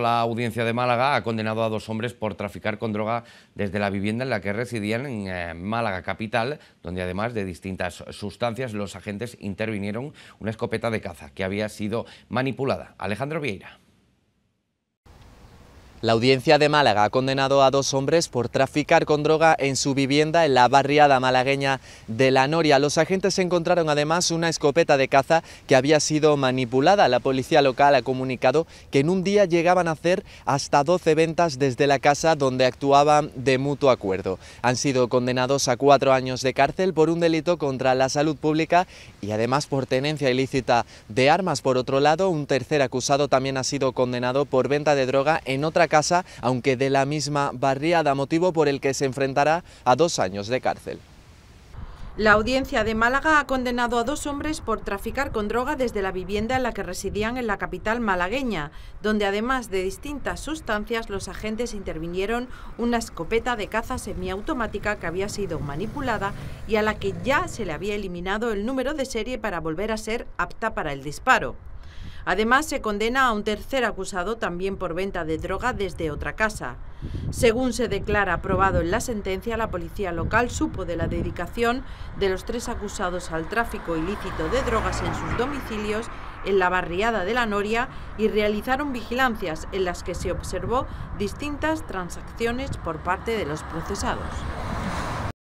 La audiencia de Málaga ha condenado a dos hombres por traficar con droga desde la vivienda en la que residían en eh, Málaga capital, donde además de distintas sustancias los agentes intervinieron una escopeta de caza que había sido manipulada. Alejandro Vieira. La audiencia de Málaga ha condenado a dos hombres por traficar con droga en su vivienda en la barriada malagueña de La Noria. Los agentes encontraron además una escopeta de caza que había sido manipulada. La policía local ha comunicado que en un día llegaban a hacer hasta 12 ventas desde la casa donde actuaban de mutuo acuerdo. Han sido condenados a cuatro años de cárcel por un delito contra la salud pública y además por tenencia ilícita de armas. Por otro lado, un tercer acusado también ha sido condenado por venta de droga en otra casa, aunque de la misma barriada, motivo por el que se enfrentará a dos años de cárcel. La audiencia de Málaga ha condenado a dos hombres por traficar con droga desde la vivienda en la que residían en la capital malagueña, donde además de distintas sustancias los agentes intervinieron una escopeta de caza semiautomática que había sido manipulada y a la que ya se le había eliminado el número de serie para volver a ser apta para el disparo. Además, se condena a un tercer acusado también por venta de droga desde otra casa. Según se declara aprobado en la sentencia, la policía local supo de la dedicación de los tres acusados al tráfico ilícito de drogas en sus domicilios en la barriada de la Noria y realizaron vigilancias en las que se observó distintas transacciones por parte de los procesados.